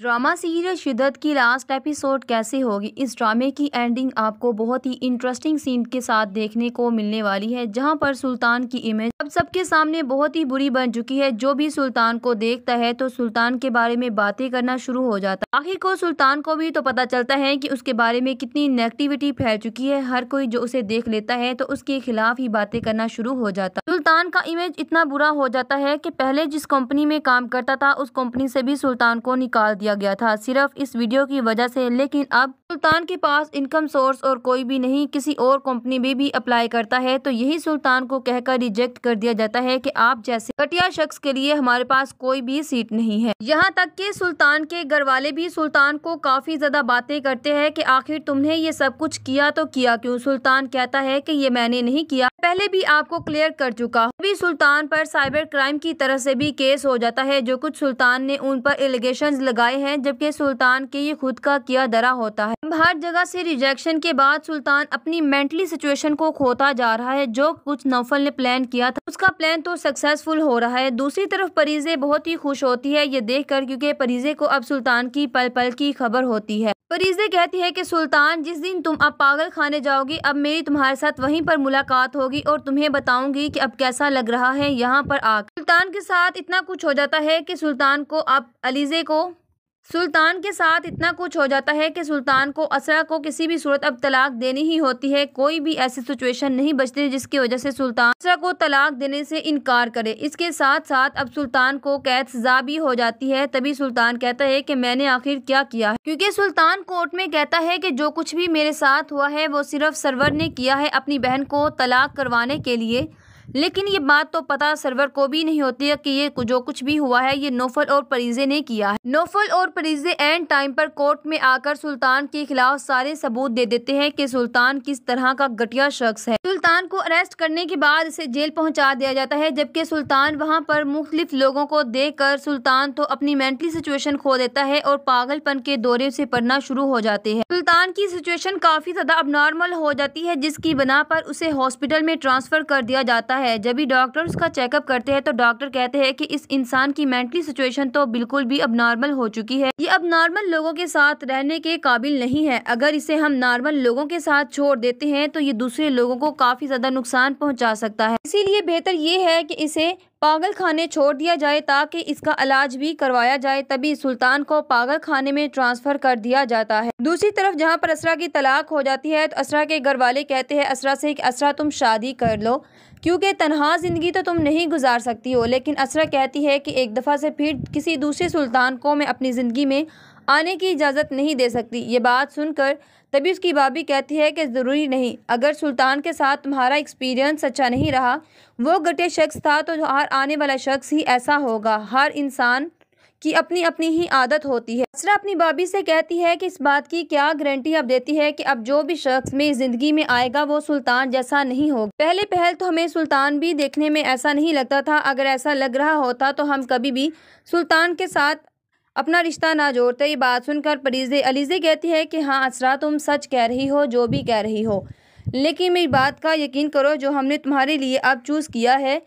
drama serial शिद्दत की last episode कैसे होगी इस ड्रामे की एंडिंग आपको बहुत ही इंटरेस्टिंग सीन के साथ देखने को मिलने वाली है जहां पर सुल्तान की इमेज अब सबके सामने बहुत ही बुरी बन चुकी है जो भी सुल्तान को देखता है तो सुल्तान के बारे में बातें करना शुरू हो जाता है आखिर को सुल्तान को भी तो पता चलता है की उसके बारे में कितनी नेगेटिविटी फैल चुकी है हर कोई जो उसे देख लेता है तो उसके खिलाफ ही बातें करना शुरू हो जाता सुल्तान का इमेज इतना बुरा हो जाता है की पहले जिस कंपनी में काम करता था उस कंपनी से भी सुल्तान को निकाल दिया गया था सिर्फ इस वीडियो की वजह से लेकिन अब सुल्तान के पास इनकम सोर्स और कोई भी नहीं किसी और कंपनी में भी अप्लाई करता है तो यही सुल्तान को कहकर रिजेक्ट कर दिया जाता है कि आप जैसे कटिया शख्स के लिए हमारे पास कोई भी सीट नहीं है यहाँ तक कि सुल्तान के घर वाले भी सुल्तान को काफी ज्यादा बातें करते हैं कि आखिर तुमने ये सब कुछ किया तो किया क्यूँ सुल्तान कहता है की ये मैंने नहीं किया पहले भी आपको क्लियर कर चुका अभी सुल्तान पर साइबर क्राइम की तरफ से भी केस हो जाता है जो कुछ सुल्तान ने उन पर एलिगेशन लगाए आए हैं जबकि सुल्तान के ये खुद का किया दरा होता है हर जगह से रिजेक्शन के बाद सुल्तान अपनी मेंटली सिचुएशन को खोता जा रहा है जो कुछ नौफल ने प्लान किया था उसका प्लान तो सक्सेसफुल हो रहा है दूसरी तरफ परीजे बहुत ही खुश होती है ये देख कर क्यूँकी परीजे को अब सुल्तान की पल पल की खबर होती है परीजे कहती है कि सुल्तान जिस दिन तुम अब पागल खाने जाओगी अब मेरी तुम्हारे साथ वहीं पर मुलाकात होगी और तुम्हें बताऊंगी कि अब कैसा लग रहा है यहाँ पर आकर सुल्तान के साथ इतना कुछ हो जाता है कि सुल्तान को अब अलीजे को सुल्तान के साथ इतना कुछ हो जाता है कि सुल्तान को असरा को किसी भी सूरत अब तलाक देनी ही होती है कोई भी ऐसी सिचुएशन नहीं बचती जिसकी वजह से सुल्तान असरा को तलाक देने से इनकार करे इसके साथ साथ अब सुल्तान को कैद सजा भी हो जाती है तभी सुल्तान कहता है कि मैंने आखिर क्या किया है क्योंकि सुल्तान कोर्ट में कहता है कि जो कुछ भी मेरे साथ हुआ है वो सिर्फ सरवर ने किया है अपनी बहन को तलाक करवाने के लिए लेकिन ये बात तो पता सर्वर को भी नहीं होती है कि ये जो कुछ भी हुआ है ये नोफल और परीजे ने किया है नोफल और परीजे एंड टाइम पर कोर्ट में आकर सुल्तान के खिलाफ सारे सबूत दे देते हैं कि सुल्तान किस तरह का घटिया शख्स है सुल्तान को अरेस्ट करने के बाद इसे जेल पहुंचा दिया जाता है जबकि सुल्तान वहाँ पर मुख्तलिफ लोगों को कर सुल्तान तो अपनी मेंटली सिचुएशन खो देता है और पागलपन के दौरे से पढ़ना शुरू हो जाते हैं सुल्तान की सिचुएशन काफी ज्यादा अब नॉर्मल हो जाती है जिसकी बना पर उसे हॉस्पिटल में ट्रांसफर कर दिया जाता है है जब भी डॉक्टर उसका चेकअप करते हैं तो डॉक्टर कहते हैं कि इस इंसान की मेंटली सिचुएशन तो बिल्कुल भी अब नॉर्मल हो चुकी है ये अब नॉर्मल लोगों के साथ रहने के काबिल नहीं है अगर इसे हम नॉर्मल लोगों के साथ छोड़ देते हैं तो ये दूसरे लोगों को काफी ज्यादा नुकसान पहुँचा सकता है इसीलिए बेहतर ये है की इसे पागल खाने छोड़ दिया जाए ताकि इसका इलाज भी करवाया जाए तभी सुल्तान को पागल खाने में ट्रांसफर कर दिया जाता है दूसरी तरफ जहाँ पर असरा की तलाक हो जाती है तो असरा के घर वाले कहते हैं असरा से कि असरा तुम शादी कर लो क्योंकि तनहा ज़िंदगी तो तुम नहीं गुजार सकती हो लेकिन असरा कहती है कि एक दफ़ा से फिर किसी दूसरे सुल्तान को मैं अपनी ज़िंदगी में आने की इजाज़त नहीं दे सकती ये बात सुनकर तभी उसकी भाभी कहती है कि ज़रूरी नहीं अगर सुल्तान के साथ तुम्हारा एक्सपीरियंस अच्छा नहीं रहा वो घटे शख्स था तो हर आने वाला शख्स ही ऐसा होगा हर इंसान की अपनी अपनी ही आदत होती है असरा अपनी भाभी से कहती है कि इस बात की क्या गारंटी अब देती है कि अब जो भी शख्स मेरी ज़िंदगी में आएगा वो सुल्तान जैसा नहीं होगा पहले पहल तो हमें सुल्तान भी देखने में ऐसा नहीं लगता था अगर ऐसा लग रहा होता तो हम कभी भी सुल्तान के साथ अपना रिश्ता ना जोड़ते ही बात सुनकर परीजे अलीजे कहती है कि हाँ असरा तुम सच कह रही हो जो भी कह रही हो लेकिन मेरी बात का यकीन करो जो हमने तुम्हारे लिए अब चूज़ किया है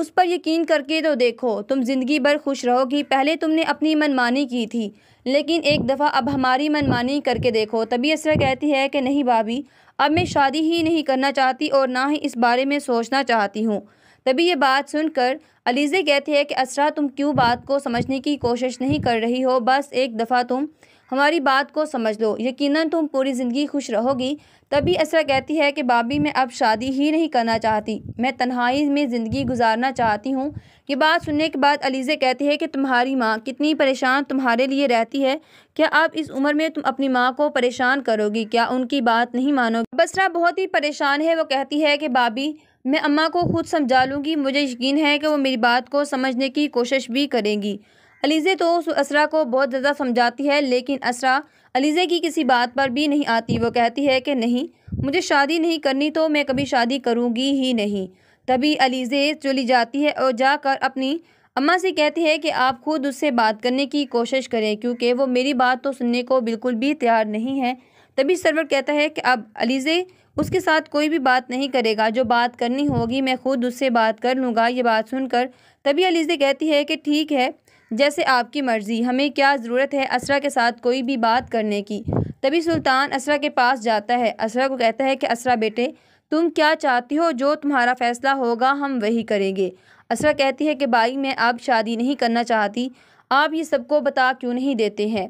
उस पर यकीन करके तो देखो तुम ज़िंदगी भर खुश रहोगी पहले तुमने अपनी मनमानी की थी लेकिन एक दफ़ा अब हमारी मनमानी करके देखो तभी असरा कहती है कि नहीं भाभी अब मैं शादी ही नहीं करना चाहती और ना ही इस बारे में सोचना चाहती हूँ तभी ये बात सुनकर अलीज़े कहते हैं कि असरा तुम क्यों बात को समझने की कोशिश नहीं कर रही हो बस एक दफ़ा तुम हमारी बात को समझ लो यकीनन तुम पूरी ज़िंदगी खुश रहोगी तभी असरा कहती है कि बाबी मैं अब शादी ही नहीं करना चाहती मैं तन्हाई में ज़िंदगी गुजारना चाहती हूँ ये बात सुनने के बाद अलीज़े कहती है कि तुम्हारी माँ कितनी परेशान तुम्हारे लिए रहती है क्या आप इस उम्र में तुम अपनी माँ को परेशान करोगी क्या उनकी बात नहीं मानोगी बसरा बहुत ही परेशान है वो कहती है कि बाबी मैं अम्मा को खुद समझा लूँगी मुझे यकीन है कि वो मेरी बात को समझने की कोशिश भी करेंगी अलीज़े तो असरा को बहुत ज़्यादा समझाती है लेकिन असरा अलीज़े की किसी बात पर भी नहीं आती वो कहती है कि नहीं मुझे शादी नहीं करनी तो मैं कभी शादी करूँगी ही नहीं तभी अलीज़े चली जाती है और जाकर अपनी अम्मा से कहती है कि आप खुद उससे बात करने की कोशिश करें क्योंकि वो मेरी बात तो सुनने को बिल्कुल भी तैयार नहीं है तभी सरवर कहता है कि अब अलीज़े उसके साथ कोई भी बात नहीं करेगा जो बात करनी होगी मैं खुद उससे बात कर लूँगा ये बात सुनकर तभी अलीज़े कहती है कि ठीक है जैसे आपकी मर्ज़ी हमें क्या ज़रूरत है असरा के साथ कोई भी बात करने की तभी सुल्तान असरा के पास जाता है असरा को कहता है कि असरा बेटे तुम क्या चाहती हो जो तुम्हारा फ़ैसला होगा हम वही करेंगे असरा कहती है कि भाई मैं अब शादी नहीं करना चाहती आप ये सबको बता क्यों नहीं देते हैं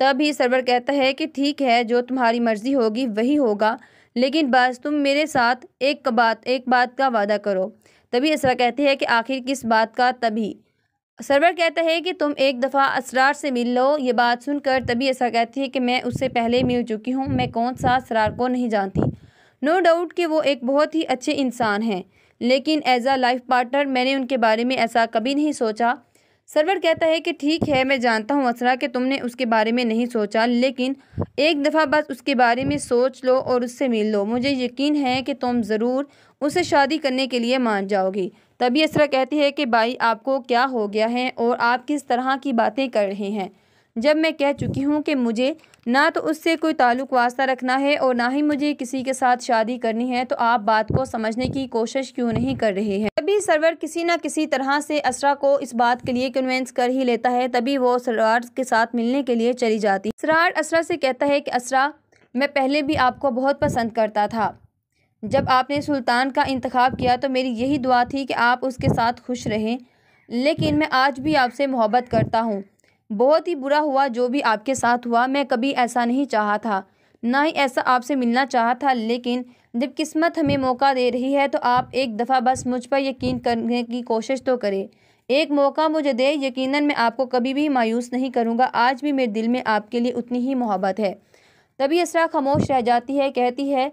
तब ही सर्वर कहता है कि ठीक है जो तुम्हारी मर्ज़ी होगी वही होगा लेकिन बस तुम मेरे साथ एक बात एक बात का वादा करो तभी असरा कहती है कि आखिर किस बात का तभी सर्वर कहता है कि तुम एक दफ़ा असरार से मिल लो ये बात सुनकर तभी असरा कहती है कि मैं उससे पहले मिल चुकी हूँ मैं कौन सा असरार को नहीं जानती नो no डाउट कि वो एक बहुत ही अच्छे इंसान हैं लेकिन एज आ लाइफ पार्टनर मैंने उनके बारे में ऐसा कभी नहीं सोचा सरवर कहता है कि ठीक है मैं जानता हूँ असरा कि तुमने उसके बारे में नहीं सोचा लेकिन एक दफ़ा बस उसके बारे में सोच लो और उससे मिल लो मुझे यकीन है कि तुम ज़रूर उसे शादी करने के लिए मान जाओगी तभी असरा कहती है कि भाई आपको क्या हो गया है और आप किस तरह की बातें कर रहे हैं जब मैं कह चुकी हूँ कि मुझे ना तो उससे कोई ताल्लुक वास्ता रखना है और ना ही मुझे किसी के साथ शादी करनी है तो आप बात को समझने की कोशिश क्यों नहीं कर रहे हैं तभी सर्वर किसी न किसी तरह से असरा को इस बात के लिए कन्वेंस कर ही लेता है तभी वो सरार के साथ मिलने के लिए चली जाती सरार असरा से कहता है कि असरा मैं पहले भी आपको बहुत पसंद करता था जब आपने सुल्तान का इंतखब किया तो मेरी यही दुआ थी कि आप उसके साथ खुश रहें लेकिन मैं आज भी आपसे मोहब्बत करता हूँ बहुत ही बुरा हुआ जो भी आपके साथ हुआ मैं कभी ऐसा नहीं चाहा था ना ही ऐसा आपसे मिलना चाह था लेकिन जब किस्मत हमें मौका दे रही है तो आप एक दफ़ा बस मुझ पर यकीन करने की कोशिश तो करें एक मौका मुझे दे यकीनन मैं आपको कभी भी मायूस नहीं करूँगा आज भी मेरे दिल में आपके लिए उतनी ही मोहब्बत है तभी इसरा खामोश रह जाती है कहती है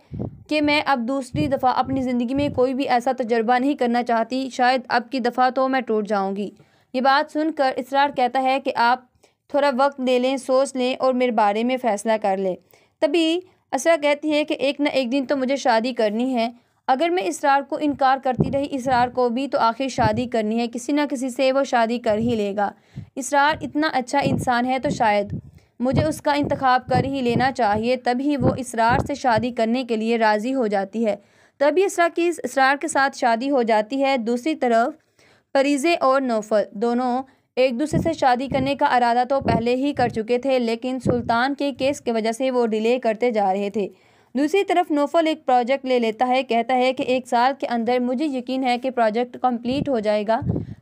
कि मैं अब दूसरी दफ़ा अपनी ज़िंदगी में कोई भी ऐसा तजर्बा नहीं करना चाहती शायद अब की दफ़ा तो मैं टूट जाऊँगी ये बात सुनकर इसरार कहता है कि आप थोड़ा वक्त ले लें सोच लें और मेरे बारे में फ़ैसला कर लें तभी असरा कहती है कि एक न एक दिन तो मुझे शादी करनी है अगर मैं इसरार को इनकार करती रही इसरार को भी तो आखिर शादी करनी है किसी ना किसी से वो शादी कर ही लेगा इसरार इतना अच्छा इंसान है तो शायद मुझे उसका इंतखब कर ही लेना चाहिए तभी वो इसरार से शादी करने के लिए राज़ी हो जाती है तभी इसरा की इसरार के साथ शादी हो जाती है दूसरी तरफ परीज़े और नौफल दोनों एक दूसरे से शादी करने का अरादा तो पहले ही कर चुके थे लेकिन सुल्तान के केस की के वजह से वो डिले करते जा रहे थे दूसरी तरफ नोफल एक प्रोजेक्ट ले लेता है कहता है कि एक साल के अंदर मुझे यकीन है कि प्रोजेक्ट कंप्लीट हो जाएगा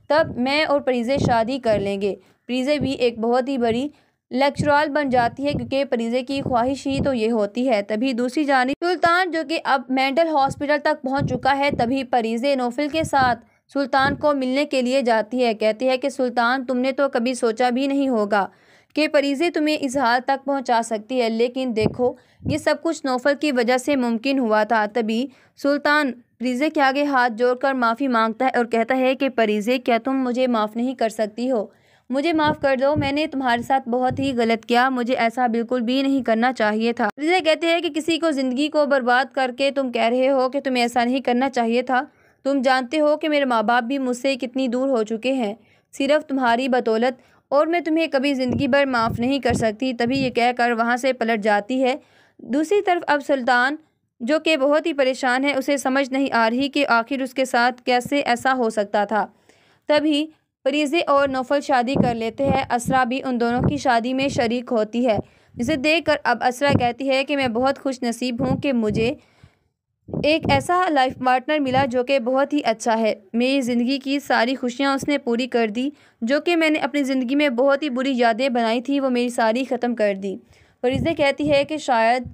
तब मैं और परीजे शादी कर लेंगे प्रीज़े भी एक बहुत ही बड़ी लेक्चरल बन जाती है क्योंकि परीजे की ख्वाहिश ही तो ये होती है तभी दूसरी जानी सुल्तान जो कि अब मेंटल हॉस्पिटल तक पहुँच चुका है तभी परीजे नोफिल के साथ सुल्तान को मिलने के लिए जाती है कहती है कि सुल्तान तुमने तो कभी सोचा भी नहीं होगा कि परीज़े तुम्हें इस हाल तक पहुंचा सकती है लेकिन देखो ये सब कुछ नौफल की वजह से मुमकिन हुआ था तभी सुल्तान परीज़े के आगे हाथ जोड़कर माफ़ी मांगता है और कहता है कि परीज़े क्या तुम मुझे माफ़ नहीं कर सकती हो मुझे माफ़ कर दो मैंने तुम्हारे साथ बहुत ही गलत किया मुझे ऐसा बिल्कुल भी नहीं करना चाहिए था परीज़े कहते हैं कि किसी को ज़िंदगी को बर्बाद करके तुम कह रहे हो कि तुम्हें ऐसा नहीं करना चाहिए था तुम जानते हो कि मेरे माँ बाप भी मुझसे कितनी दूर हो चुके हैं सिर्फ तुम्हारी बदौलत और मैं तुम्हें कभी ज़िंदगी भर माफ़ नहीं कर सकती तभी ये कहकर वहाँ से पलट जाती है दूसरी तरफ अब सुल्तान जो कि बहुत ही परेशान है उसे समझ नहीं आ रही कि आखिर उसके साथ कैसे ऐसा हो सकता था तभी फरीज़े और नौफल शादी कर लेते हैं असरा भी उन दोनों की शादी में शरीक होती है जिसे देखकर अब असरा कहती है कि मैं बहुत खुश नसीब हूँ कि मुझे एक ऐसा लाइफ पार्टनर मिला जो कि बहुत ही अच्छा है मेरी ज़िंदगी की सारी खुशियाँ उसने पूरी कर दी जो कि मैंने अपनी ज़िंदगी में बहुत ही बुरी यादें बनाई थी वो मेरी सारी ख़त्म कर दी फरीज़े कहती है कि शायद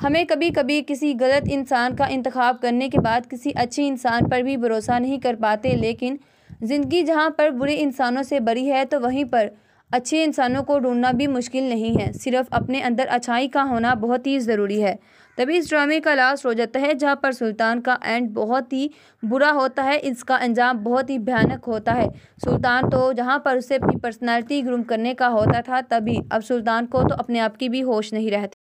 हमें कभी कभी किसी गलत इंसान का इंतखब करने के बाद किसी अच्छे इंसान पर भी भरोसा नहीं कर पाते लेकिन ज़िंदगी जहाँ पर बुरे इंसानों से बरी है तो वहीं पर अच्छे इंसानों को ढूंढना भी मुश्किल नहीं है सिर्फ अपने अंदर अच्छाई का होना बहुत ही ज़रूरी है तभी इस ड्रामे का लास्ट हो जाता है जहाँ पर सुल्तान का एंड बहुत ही बुरा होता है इसका अंजाम बहुत ही भयानक होता है सुल्तान तो जहाँ पर उसे अपनी पर्सनैलिटी ग्रूम करने का होता था तभी अब सुल्तान को तो अपने आप की भी होश नहीं रहती